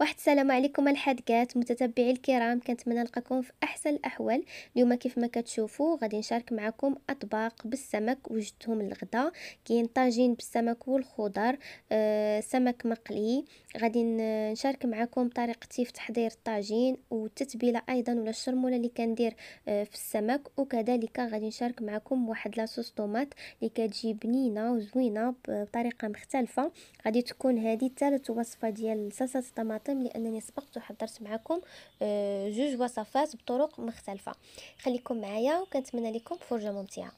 واحد السلام عليكم الحدقات متتبعي الكرام كنتمنى نلقاكم في احسن الاحوال اليوم كيف ما كتشوفوا غادي نشارك معكم اطباق بالسمك وجدتهم للغدا كاين طاجين بالسمك والخضر آه سمك مقلي غادي نشارك معكم طريقتي في تحضير الطاجين والتتبيله ايضا ولا الشرموله اللي كندير آه في السمك وكذلك غادي نشارك معكم واحد لاصوص طوماط اللي كتجي بنينه وزوينه بطريقه مختلفه غادي تكون هذه ثالث وصفه ديال صلصه الطماطم العظم لانني سبقت وحضرت معكم آه، جوج وصفات بطرق مختلفه خليكم معايا وكنتمنى لكم فرجه ممتعه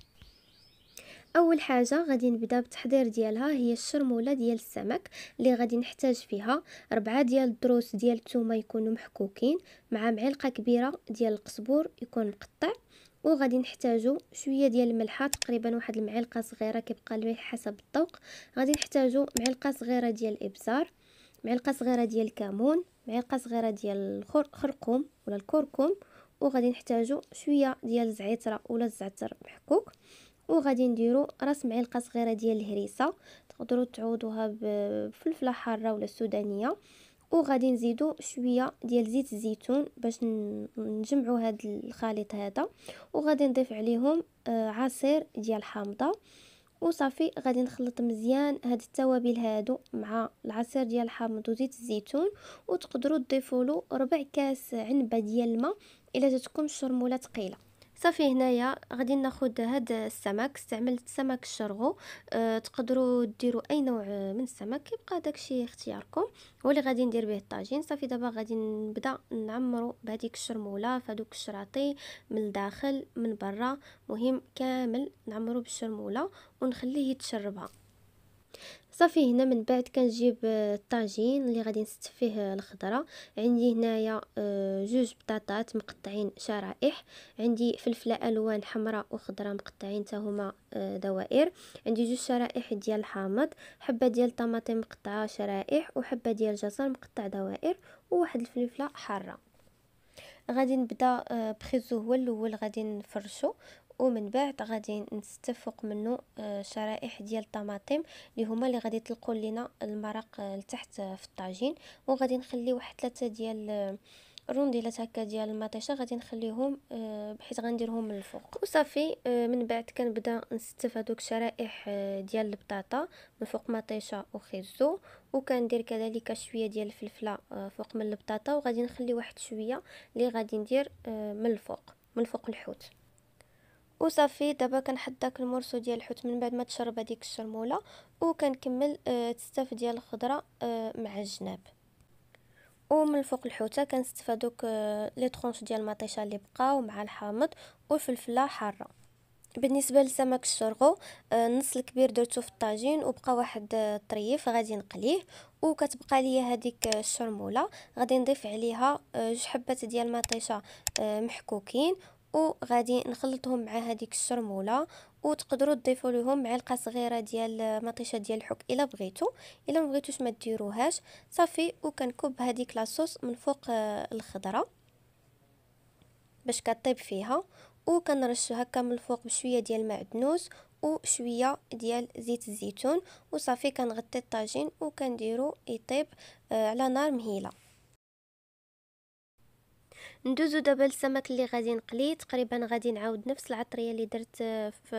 اول حاجه غادي نبدا بالتحضير ديالها هي الشرموله ديال السمك اللي غادي نحتاج فيها ربعة ديال الدروس ديال الثومه يكونوا محكوكين مع معلقه كبيره ديال القزبور يكون مقطع وغادي نحتاجو شويه ديال الملحه تقريبا واحد المعلقه صغيره كيبقى الملح حسب الذوق غادي نحتاجو معلقه صغيره ديال الابزار معلقه صغيره ديال الكمون معلقه صغيره ديال الخرقوم ولا الكركم وغادي نحتاجو شويه ديال الزعتره ولا الزعتر محكوك وغادي نديرو راس معلقه صغيره ديال الهريسه تقدروا تعوضوها بفلفله حاره ولا سودانيه وغادي نزيدو شويه ديال زيت الزيتون باش نجمعو هذا الخليط هذا وغادي نضيف عليهم آه، عصير ديال الحامضه وصافي غادي نخلط مزيان هاد التوابل هادو مع العصير ديال الحامض وزيت الزيتون وتقدروا تضيفوا له ربع كاس عنبه ديال الماء الا جاتكم الشرموله ثقيله صافي هنايا غادي ناخذ هذا السمك استعملت سمك الشرغو أه تقدروا ديروا اي نوع من السمك كيبقى داكشي اختياركم هو اللي غادي ندير به الطاجين صافي دابا غادي نبدا نعمرو بهذيك الشرموله فهذوك الشراطي من الداخل من برا مهم كامل نعمرو بالشرموله ونخليه يتشربها صافي هنا من بعد كنجيب آه، الطاجين اللي غادي نست فيه آه، الخضره عندي هنايا آه، جوج بطاطات مقطعين شرائح عندي فلفله الوان حمراء وخضراء مقطعين حتى هما دوائر عندي جوج شرائح ديال الحامض حبه ديال الطماطم مقطعه شرائح وحبه ديال الجزر مقطع دوائر وواحد الفلفله حاره غادي نبدا بخيزو هو الاول غادي نفرشو ومن بعد غادي نستفق منه آه، شرائح ديال الطماطم اللي هما اللي غادي تلقوا لينا المرق آه، لتحت آه، في الطاجين وغادي نخلي واحد ثلاثه ديال رونديلات هكا ديال المطيشه غادي نخليهم بحيث غنديرهم من الفوق وصافي من بعد كنبدا نستف هذوك الشرائح ديال البطاطا من فوق مطيشه وخيزو وكندير كذلك شويه ديال الفلفله فوق من البطاطا وغادي نخلي واحد شويه اللي غادي ندير من الفوق من فوق الحوت وصافي دابا كنحط داك المرسو ديال الحوت من بعد ما تشرب هذيك الشرموله وكنكمل آه، تستاف ديال الخضره آه، مع الجناب ومن فوق الحوته كنستف دوك آه، لي طرونش ديال المطيشه اللي بقاو مع الحامض والفلفله حاره بالنسبه لسمك الشرغو النص الكبير درتو في الطاجين وبقى واحد الطريف غادي نقليه وكتبقى ليا هذيك الشرموله غادي نضيف عليها جوج حبات ديال المطيشه محكوكين وغادي نخلطهم مع هذيك الشرموله وتقدروا تضيفوا لهم معلقه صغيره ديال مطيشه ديال الحك الا بغيتو الا ما بغيتوش ما ديروهاش صافي وكنكب هذيك لاصوص من فوق آه، الخضره باش كطيب فيها وكنرش هكا من الفوق بشويه ديال المعدنوس وشويه ديال زيت الزيتون وصافي كنغطي الطاجين وكنديرو يطيب آه، على نار مهيله ندوزو دابا للسمك اللي غادي نقليه تقريبا غادي نعاود نفس العطريه اللي درت آه، في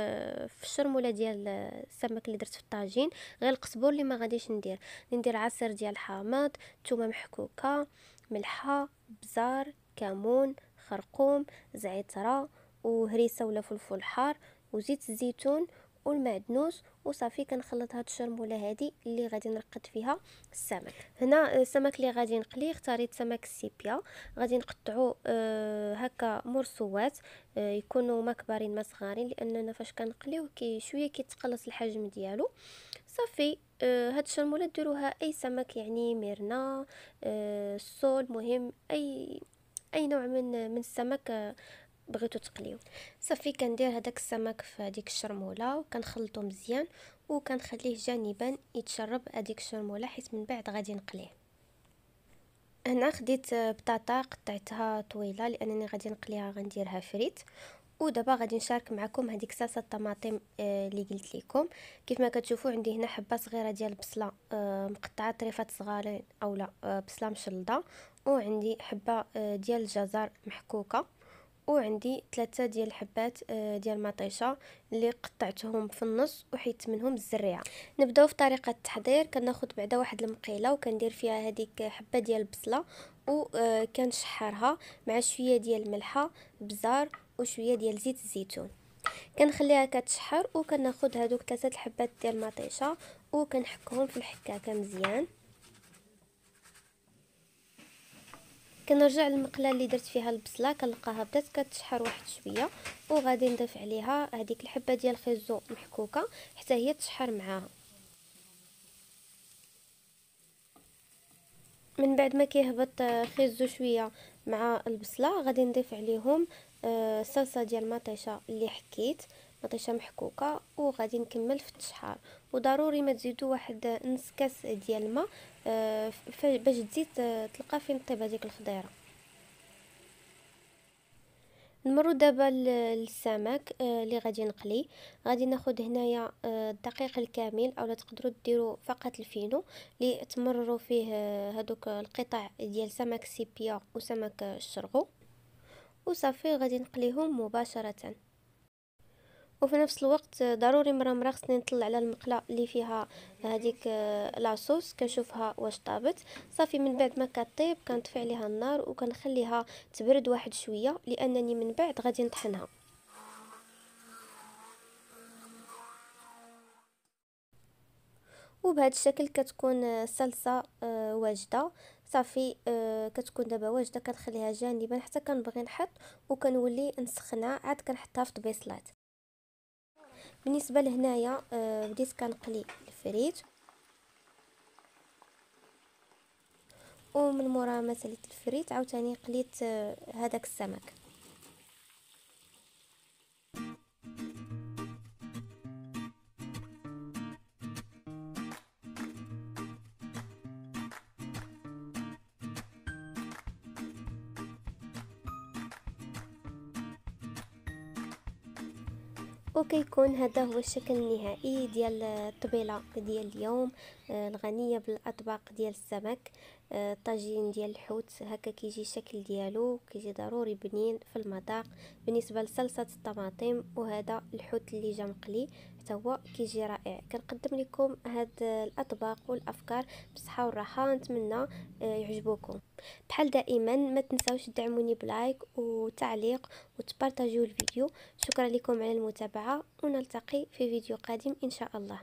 في الشرموله ديال آه، السمك اللي درت في الطاجين غير القزبر اللي ما غاديش ندير ندير عصير ديال الحامض ثومه محكوكه ملحه بزار كمون خرقوم زعتره وهريسه ولا فلفل حار وزيت الزيتون والمعدنوس وصافي كنخلط هاد الشرموله هادي اللي غادي نرقد فيها السمك هنا آه، السمك اللي غادي نقليه اختاريت سمك السيبيا غادي نقطعو آه هكا مرصوات آه يكونوا ما كبارين ما صغارين لاننا فاش كنقليو كي شويه كيتقلص الحجم ديالو صافي آه هاد الشرموله ديروها اي سمك يعني ميرنا آه، الصول مهم اي اي نوع من من السمك آه، بغيتو تقليو صافي كندير هداك السمك في هذيك الشرموله وكنخلطو مزيان وكنخليه جانبا يتشرب هذيك الشرموله حيت من بعد غادي نقليه هنا خديت بطاطا قطعتها طويله لانني غادي نقليها غنديرها فريت ودابا غادي نشارك معكم هذيك صلصه الطماطم اللي آه، قلت لكم كيف ما كتشوفوا عندي هنا حبه صغيره ديال البصله آه، مقطعه طريفات صغارين اولا آه، بصله مشلضه وعندي حبه ديال الجزر محكوكه وعندي ثلاثة ديال الحبات آه، ديال مطيشه اللي قطعتهم في النص وحيت منهم الزريعه نبداو في طريقه التحضير كناخد بعدا واحد المقيله وكندير فيها هذيك حبه ديال البصله وكنشحرها آه، مع شويه ديال الملحة بزار وشويه ديال زيت الزيتون كنخليها كتشحر وكناخد هدوك ثلاثه الحبات ديال مطيشه وكنحكهم في الحكاكه مزيان كنرجع للمقله اللي درت فيها البصله كنلقاها بدات كتشحر واحد شويه وغادي نضيف عليها هذيك الحبه ديال الخيزو محكوكه حتى هي تشحر معاها من بعد ما كيهبط خيزو شويه مع البصله غادي نضيف عليهم آه، صلصه ديال المطيشه اللي حكيت بطيشه محكوكه وغادي نكمل في التشحار وضروري ما تزيدوا واحد نص كاس ديال الماء آه، باش تزيد آه، تلقى فين طيب هذيك الخضيره نمرو دابا للسمك آه، اللي غادي نقلي غادي ناخذ هنايا الدقيق الكامل اولا تقدروا ديروا فقط الفينو اللي تمرروا فيه هذوك القطع ديال سمك سيبيا وسمك الشرغو وصافي غادي نقليهم مباشره وفي نفس الوقت ضروري مره مره خصني نطلع على المقله اللي فيها آه، هذيك آه، لاصوص كنشوفها واش طابت صافي من بعد ما كطيب كنطفي عليها النار وكنخليها تبرد واحد شويه لانني من بعد غادي نطحنها وبهذا الشكل كتكون الصلصه آه، واجده صافي كتكون دابا واجده كنخليها جانبا حتى كنبغي نحط وكنولي نسخنها عاد كنحطها في طبيصلات بالنسبه لهنايا آه، بديت كنقلي الفريت ومن مورا ما سليت الفريت عاوتاني قليت آه، هذاك السمك وكيكون هذا هو الشكل النهائي ديال الطبيله ديال اليوم آه، الغنيه بالاطباق ديال السمك آه، الطاجين ديال الحوت هكا كيجي الشكل ديالو كيجي ضروري بنين في المذاق بالنسبه لصلصه الطماطم وهذا الحوت اللي جا مقلي حتى هو كيجي رائع كنقدم لكم هاد الاطباق والافكار بالصحه والراحه نتمنى آه، يعجبوكم بحال دائما ما تنساوش تدعموني بلايك وتعليق وتبارطاجيو الفيديو شكرا لكم على المتابعه ونلتقي في فيديو قادم ان شاء الله